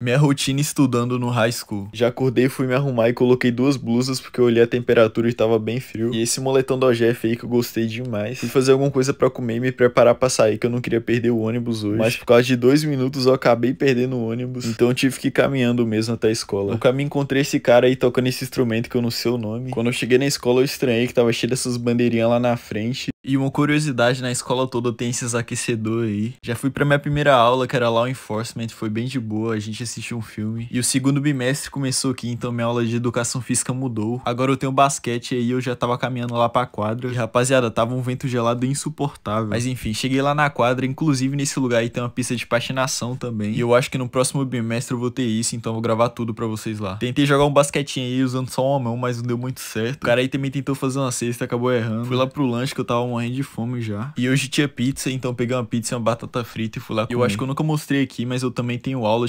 Minha rotina estudando no high school. Já acordei, fui me arrumar e coloquei duas blusas porque eu olhei a temperatura e estava bem frio. E esse moletão do OGF aí que eu gostei demais. Fui fazer alguma coisa para comer e me preparar para sair, que eu não queria perder o ônibus hoje. Mas por causa de dois minutos eu acabei perdendo o ônibus. Então eu tive que ir caminhando mesmo até a escola. No caminho encontrei esse cara aí tocando esse instrumento que eu não sei o nome. Quando eu cheguei na escola eu estranhei que tava cheio dessas bandeirinhas lá na frente. E uma curiosidade, na escola toda tem esses aquecedores aí. Já fui pra minha primeira aula, que era Law Enforcement, foi bem de boa, a gente assistiu um filme. E o segundo bimestre começou aqui, então minha aula de educação física mudou. Agora eu tenho basquete aí, eu já tava caminhando lá pra quadra. E rapaziada, tava um vento gelado insuportável. Mas enfim, cheguei lá na quadra, inclusive nesse lugar aí tem uma pista de patinação também. E eu acho que no próximo bimestre eu vou ter isso, então eu vou gravar tudo pra vocês lá. Tentei jogar um basquetinho aí usando só uma mão, mas não deu muito certo. O cara aí também tentou fazer uma cesta, acabou errando. Fui lá pro lanche que eu tava morrendo de fome já. E hoje tinha pizza, então peguei uma pizza e uma batata frita e fui lá comer. Eu acho que eu nunca mostrei aqui, mas eu também tenho aula